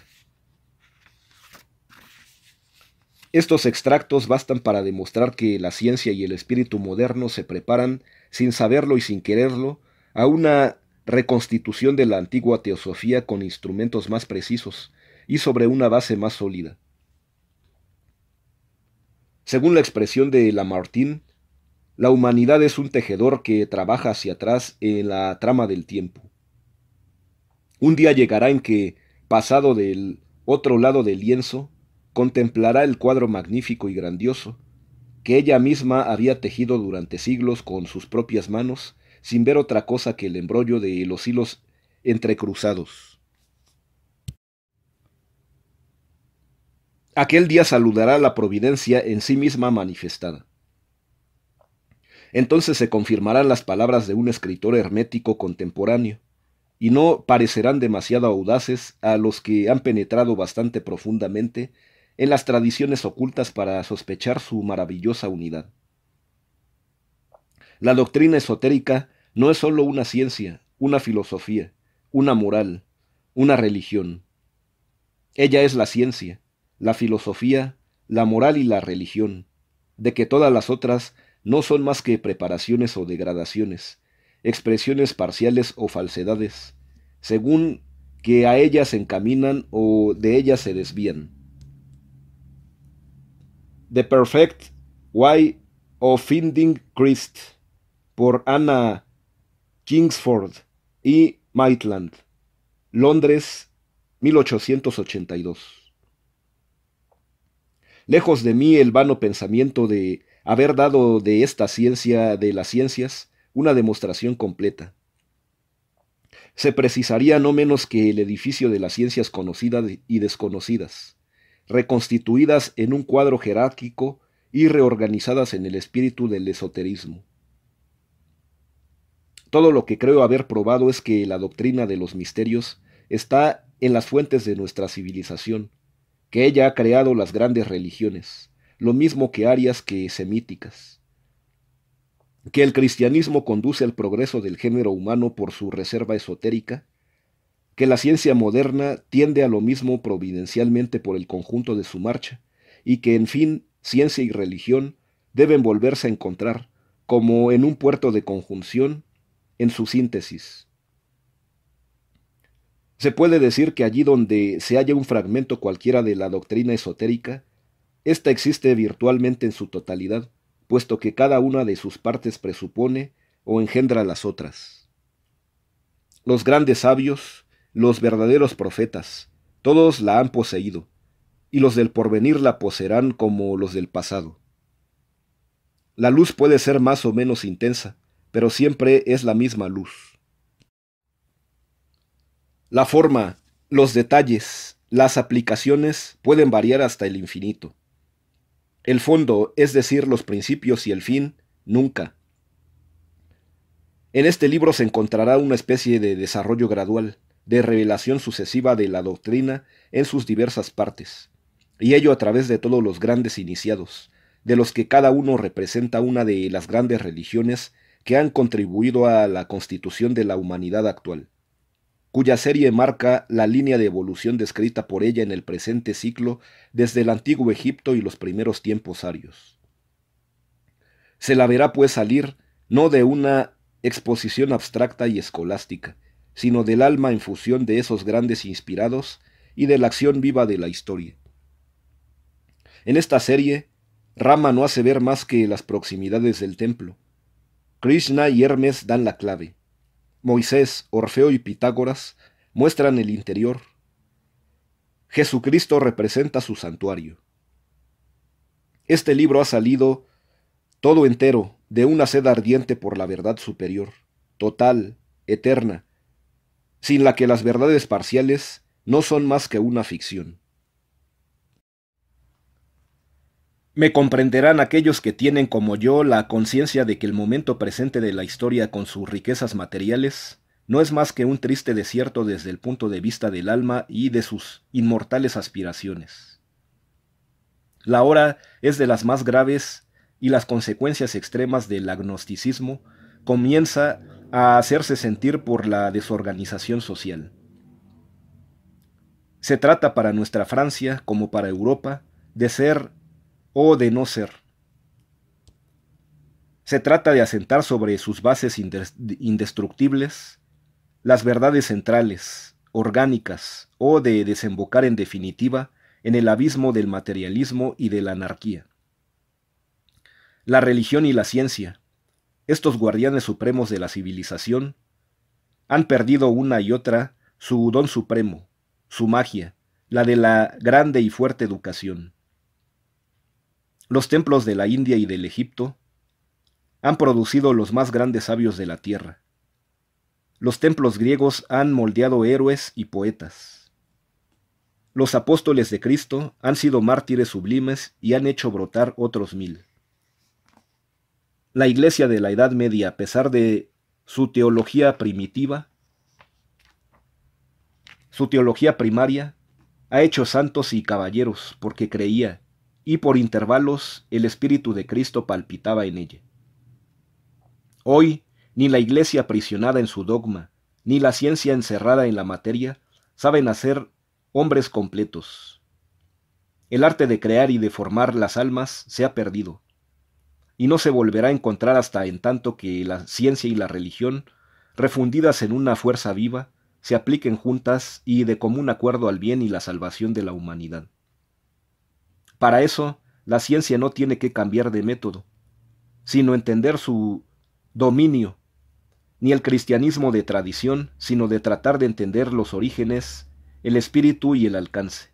Estos extractos bastan para demostrar que la ciencia y el espíritu moderno se preparan, sin saberlo y sin quererlo, a una reconstitución de la antigua teosofía con instrumentos más precisos y sobre una base más sólida. Según la expresión de Lamartine, la humanidad es un tejedor que trabaja hacia atrás en la trama del tiempo. Un día llegará en que, pasado del otro lado del lienzo, contemplará el cuadro magnífico y grandioso que ella misma había tejido durante siglos con sus propias manos, sin ver otra cosa que el embrollo de los hilos entrecruzados. Aquel día saludará la providencia en sí misma manifestada. Entonces se confirmarán las palabras de un escritor hermético contemporáneo, y no parecerán demasiado audaces a los que han penetrado bastante profundamente en las tradiciones ocultas para sospechar su maravillosa unidad. La doctrina esotérica no es sólo una ciencia, una filosofía, una moral, una religión. Ella es la ciencia, la filosofía, la moral y la religión, de que todas las otras no son más que preparaciones o degradaciones, expresiones parciales o falsedades, según que a ellas se encaminan o de ellas se desvían. The Perfect Way of Finding Christ por Anna Kingsford y Maitland, Londres, 1882. Lejos de mí el vano pensamiento de haber dado de esta ciencia de las ciencias una demostración completa. Se precisaría no menos que el edificio de las ciencias conocidas y desconocidas, reconstituidas en un cuadro jerárquico y reorganizadas en el espíritu del esoterismo. Todo lo que creo haber probado es que la doctrina de los misterios está en las fuentes de nuestra civilización, que ella ha creado las grandes religiones, lo mismo que arias que semíticas, que el cristianismo conduce al progreso del género humano por su reserva esotérica, que la ciencia moderna tiende a lo mismo providencialmente por el conjunto de su marcha, y que, en fin, ciencia y religión deben volverse a encontrar, como en un puerto de conjunción, en su síntesis, se puede decir que allí donde se halla un fragmento cualquiera de la doctrina esotérica, ésta existe virtualmente en su totalidad, puesto que cada una de sus partes presupone o engendra las otras. Los grandes sabios, los verdaderos profetas, todos la han poseído, y los del porvenir la poseerán como los del pasado. La luz puede ser más o menos intensa, pero siempre es la misma luz. La forma, los detalles, las aplicaciones pueden variar hasta el infinito. El fondo, es decir, los principios y el fin, nunca. En este libro se encontrará una especie de desarrollo gradual, de revelación sucesiva de la doctrina en sus diversas partes, y ello a través de todos los grandes iniciados, de los que cada uno representa una de las grandes religiones que han contribuido a la constitución de la humanidad actual cuya serie marca la línea de evolución descrita por ella en el presente ciclo desde el antiguo Egipto y los primeros tiempos arios. Se la verá pues salir no de una exposición abstracta y escolástica, sino del alma en fusión de esos grandes inspirados y de la acción viva de la historia. En esta serie, Rama no hace ver más que las proximidades del templo. Krishna y Hermes dan la clave. Moisés, Orfeo y Pitágoras muestran el interior. Jesucristo representa su santuario. Este libro ha salido todo entero de una sed ardiente por la verdad superior, total, eterna, sin la que las verdades parciales no son más que una ficción. Me comprenderán aquellos que tienen como yo la conciencia de que el momento presente de la historia con sus riquezas materiales no es más que un triste desierto desde el punto de vista del alma y de sus inmortales aspiraciones. La hora es de las más graves y las consecuencias extremas del agnosticismo comienza a hacerse sentir por la desorganización social. Se trata para nuestra Francia, como para Europa, de ser o de no ser. Se trata de asentar sobre sus bases indestructibles las verdades centrales, orgánicas, o de desembocar en definitiva en el abismo del materialismo y de la anarquía. La religión y la ciencia, estos guardianes supremos de la civilización, han perdido una y otra su don supremo, su magia, la de la grande y fuerte educación los templos de la India y del Egipto han producido los más grandes sabios de la tierra. Los templos griegos han moldeado héroes y poetas. Los apóstoles de Cristo han sido mártires sublimes y han hecho brotar otros mil. La iglesia de la Edad Media, a pesar de su teología primitiva, su teología primaria, ha hecho santos y caballeros porque creía y por intervalos el Espíritu de Cristo palpitaba en ella. Hoy, ni la Iglesia aprisionada en su dogma, ni la ciencia encerrada en la materia, saben hacer hombres completos. El arte de crear y de formar las almas se ha perdido, y no se volverá a encontrar hasta en tanto que la ciencia y la religión, refundidas en una fuerza viva, se apliquen juntas y de común acuerdo al bien y la salvación de la humanidad. Para eso, la ciencia no tiene que cambiar de método, sino entender su dominio, ni el cristianismo de tradición, sino de tratar de entender los orígenes, el espíritu y el alcance.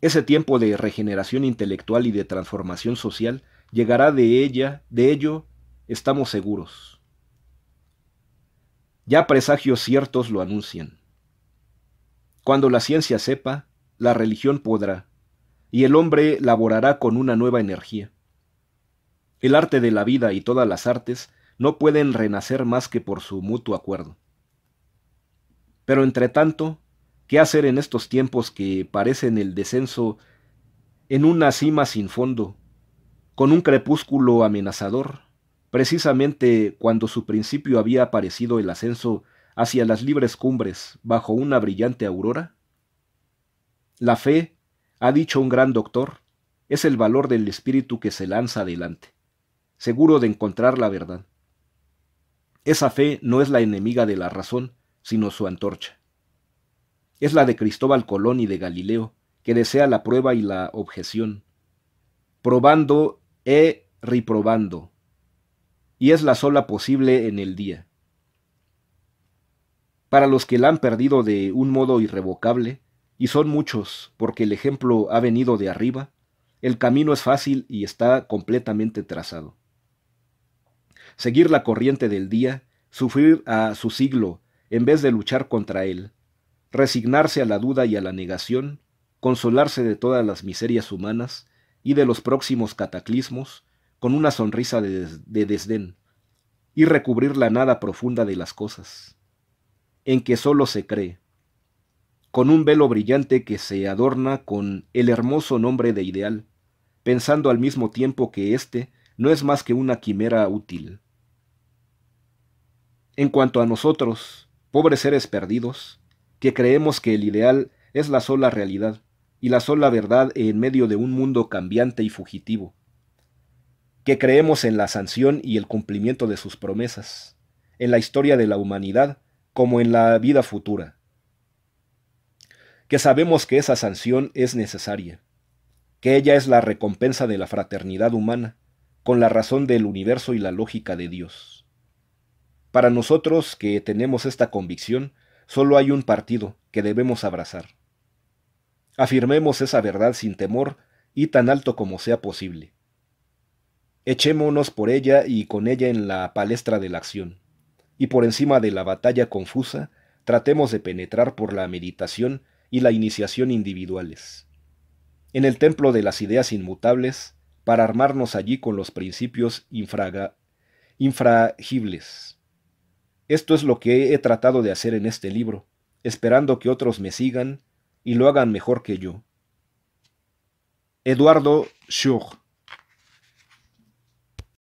Ese tiempo de regeneración intelectual y de transformación social llegará de ella, de ello estamos seguros. Ya presagios ciertos lo anuncian. Cuando la ciencia sepa, la religión podrá, y el hombre laborará con una nueva energía. El arte de la vida y todas las artes no pueden renacer más que por su mutuo acuerdo. Pero entre tanto, ¿qué hacer en estos tiempos que parecen el descenso en una cima sin fondo, con un crepúsculo amenazador, precisamente cuando su principio había aparecido el ascenso hacia las libres cumbres bajo una brillante aurora? La fe, ha dicho un gran doctor, es el valor del espíritu que se lanza adelante, seguro de encontrar la verdad. Esa fe no es la enemiga de la razón, sino su antorcha. Es la de Cristóbal Colón y de Galileo, que desea la prueba y la objeción, probando e riprobando, y es la sola posible en el día. Para los que la han perdido de un modo irrevocable, y son muchos, porque el ejemplo ha venido de arriba, el camino es fácil y está completamente trazado. Seguir la corriente del día, sufrir a su siglo en vez de luchar contra él, resignarse a la duda y a la negación, consolarse de todas las miserias humanas y de los próximos cataclismos con una sonrisa de, desdén, y recubrir la nada profunda de las cosas, en que sólo se cree, con un velo brillante que se adorna con el hermoso nombre de ideal, pensando al mismo tiempo que éste no es más que una quimera útil. En cuanto a nosotros, pobres seres perdidos, que creemos que el ideal es la sola realidad y la sola verdad en medio de un mundo cambiante y fugitivo, que creemos en la sanción y el cumplimiento de sus promesas, en la historia de la humanidad como en la vida futura que sabemos que esa sanción es necesaria, que ella es la recompensa de la fraternidad humana, con la razón del universo y la lógica de Dios. Para nosotros que tenemos esta convicción, solo hay un partido que debemos abrazar. Afirmemos esa verdad sin temor y tan alto como sea posible. Echémonos por ella y con ella en la palestra de la acción, y por encima de la batalla confusa, tratemos de penetrar por la meditación y la iniciación individuales. En el templo de las ideas inmutables, para armarnos allí con los principios infragibles. Esto es lo que he tratado de hacer en este libro, esperando que otros me sigan y lo hagan mejor que yo. Eduardo Schur